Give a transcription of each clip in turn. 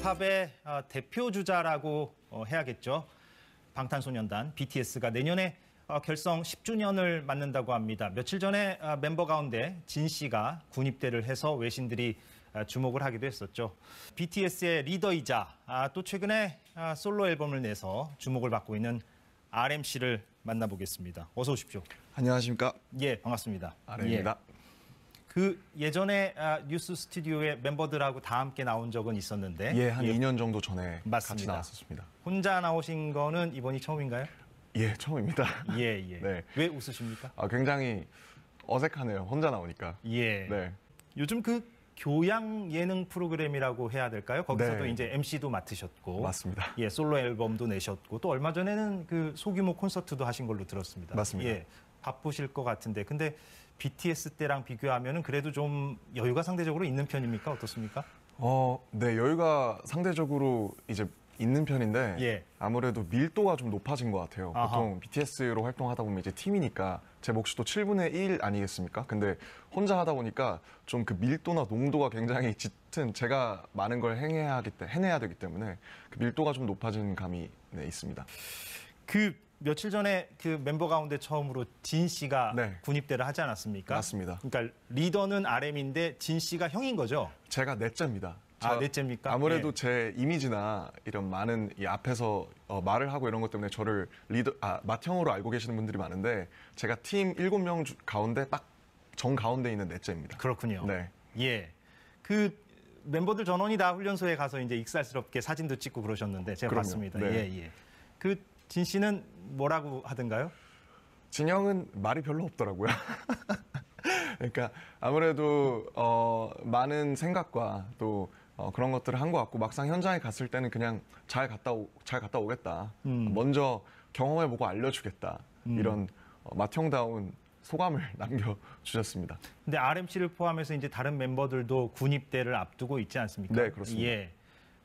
힙합의 어, 대표 주자라고 어, 해야겠죠. 방탄소년단 BTS가 내년에 어, 결성 10주년을 맞는다고 합니다. 며칠 전에 멤버 가운데 진 씨가 군입대를 해서 외신들이 주목을 하기도 했었죠. BTS의 리더이자 아, 또 최근에 아, 솔로 앨범을 내서 주목을 받고 있는 RM 씨를 만나보겠습니다. 어서 오십시오. 안녕하십니까? 예, 반갑습니다. RM입니다. 예. 그 예전에 아, 뉴스 스튜디오에 멤버들하고 다 함께 나온 적은 있었는데 예, 한 예. 2년 정도 전에 같이 맞습니다. 나왔었습니다. 혼자 나오신 거는 이번이 처음인가요? 예, 처음입니다. 예, 예. 네. 왜 웃으십니까? 아, 굉장히 어색하네요. 혼자 나오니까. 예. 네. 요즘 그 교양 예능 프로그램이라고 해야 될까요? 거기서도 네. 이제 MC도 맡으셨고 맞습니다. 예, 솔로 앨범도 내셨고 또 얼마 전에는 그 소규모 콘서트도 하신 걸로 들었습니다. 맞습니다. 예. 바쁘실 것 같은데 근데 BTS 때랑 비교하면은 그래도 좀 여유가 상대적으로 있는 편입니까 어떻습니까? 어, 네 여유가 상대적으로 이제 있는 편인데 예. 아무래도 밀도가 좀 높아진 것 같아요. 아하. 보통 BTS로 활동하다 보면 이제 팀이니까 제 몫도 이 7분의 1 아니겠습니까? 근데 혼자 하다 보니까 좀 그 밀도나 농도가 굉장히 짙은 제가 많은 걸 행해야 하기 때 해내야 되기 때문에 그 밀도가 좀 높아진 감이 네, 있습니다. 그 며칠 전에 그 멤버 가운데 처음으로 진 씨가 네. 군입대를 하지 않았습니까? 맞습니다. 그러니까 리더는 RM인데 진 씨가 형인 거죠? 제가 넷째입니다. 아, 넷째입니까? 아무래도 네. 제 이미지나 이런 많은 이 앞에서 어, 말을 하고 이런 것 때문에 저를 리더, 아, 맏형으로 알고 계시는 분들이 많은데 제가 팀 7명 가운데 딱 정 가운데 있는 넷째입니다. 그렇군요. 네. 예. 그 멤버들 전원이 다 훈련소에 가서 이제 익살스럽게 사진도 찍고 그러셨는데 제가 그럼요. 봤습니다. 네. 예, 예. 그 진 씨는 뭐라고 하던가요? 진영은 말이 별로 없더라고요. 그러니까 아무래도 어, 많은 생각과 또 어, 그런 것들을 한 것 같고 막상 현장에 갔을 때는 그냥 잘 갔다 오, 잘 갔다 오겠다. 음. 먼저 경험해보고 알려주겠다. 음. 이런 어, 맏형다운 소감을 남겨주셨습니다. 근데 RMC를 포함해서 이제 다른 멤버들도 군입대를 앞두고 있지 않습니까? 네, 그렇습니다. 예.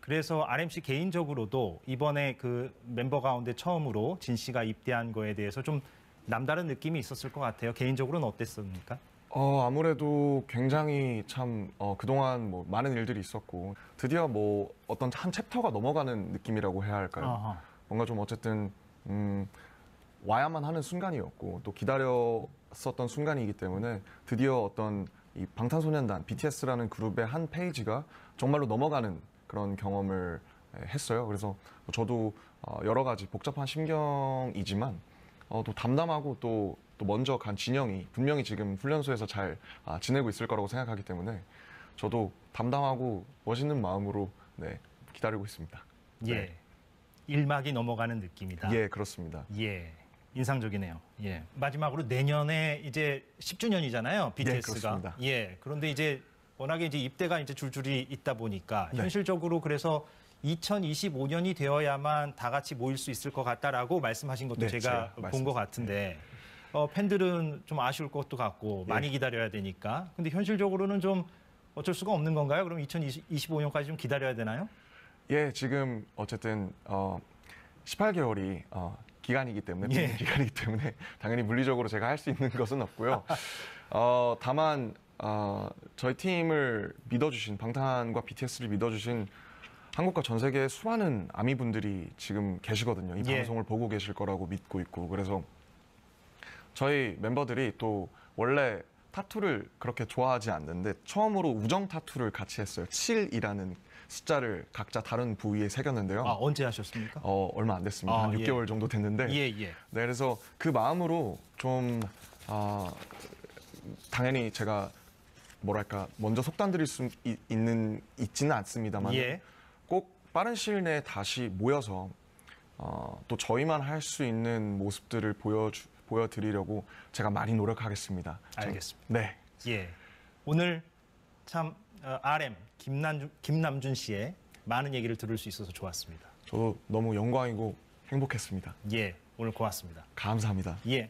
그래서 RMC 개인적으로도 이번에 그 멤버 가운데 처음으로 진 씨가 입대한 거에 대해서 좀 남다른 느낌이 있었을 것 같아요. 개인적으로는 어땠습니까? 어, 아무래도 굉장히 참 어, 그동안 뭐 많은 일들이 있었고 드디어 뭐 어떤 한 챕터가 넘어가는 느낌이라고 해야 할까요? 아하. 뭔가 좀 어쨌든 음, 와야만 하는 순간이었고 또 기다렸었던 순간이기 때문에 드디어 어떤 이 방탄소년단 BTS라는 그룹의 한 페이지가 정말로 넘어가는 그런 경험을 예, 했어요. 그래서 저도 어, 여러 가지 복잡한 심경이지만 어, 또 담담하고 또, 또 먼저 간 진영이 분명히 지금 훈련소에서 잘 아, 지내고 있을 거라고 생각하기 때문에 저도 담담하고 멋있는 마음으로 네, 기다리고 있습니다. 예. 네. 일막이 넘어가는 느낌이다. 예, 그렇습니다. 예. 인상적이네요. 예. 마지막으로 내년에 이제 10주년이잖아요. BTS가. 예, 그렇습니다. 예. 그런데 이제 워낙에 이제 입대가 이제 줄줄이 있다 보니까 네. 현실적으로 그래서 2025년이 되어야만 다 같이 모일 수 있을 것 같다라고 말씀하신 것도 네, 제가, 본 것 같은데 네. 어, 팬들은 좀 아쉬울 것도 같고 예. 많이 기다려야 되니까 근데 현실적으로는 좀 어쩔 수가 없는 건가요? 그럼 2025년까지 좀 기다려야 되나요? 예, 지금 어쨌든 어, 18개월이 어, 기간이기 때문에 예. 기간이기 때문에 당연히 물리적으로 제가 할 수 있는 것은 없고요. 어, 다만 아, 저희 팀을 믿어주신 방탄과 BTS를 믿어주신 한국과 전 세계의 수많은 아미 분들이 지금 계시거든요. 이 예. 방송을 보고 계실 거라고 믿고 있고 그래서 저희 멤버들이 또 원래 타투를 그렇게 좋아하지 않는데 처음으로 우정 타투를 같이 했어요. 7이라는 숫자를 각자 다른 부위에 새겼는데요. 아, 언제 하셨습니까? 어, 얼마 안 됐습니다. 아, 한 6개월 예. 정도 됐는데. 예, 예. 네, 그래서 그 마음으로 좀 아, 당연히 제가 뭐랄까 먼저 속단드릴 수 있, 는 있지는 않습니다만 예. 꼭 빠른 시일 내에 다시 모여서 어, 또 저희만 할 수 있는 모습들을 보여 보여드리려고 제가 많이 노력하겠습니다. 알겠습니다. 네. 예. 오늘 참 어, RM 김남준, 김남준 씨의 많은 얘기를 들을 수 있어서 좋았습니다. 저도 너무 영광이고 행복했습니다. 예. 오늘 고맙습니다. 감사합니다. 예.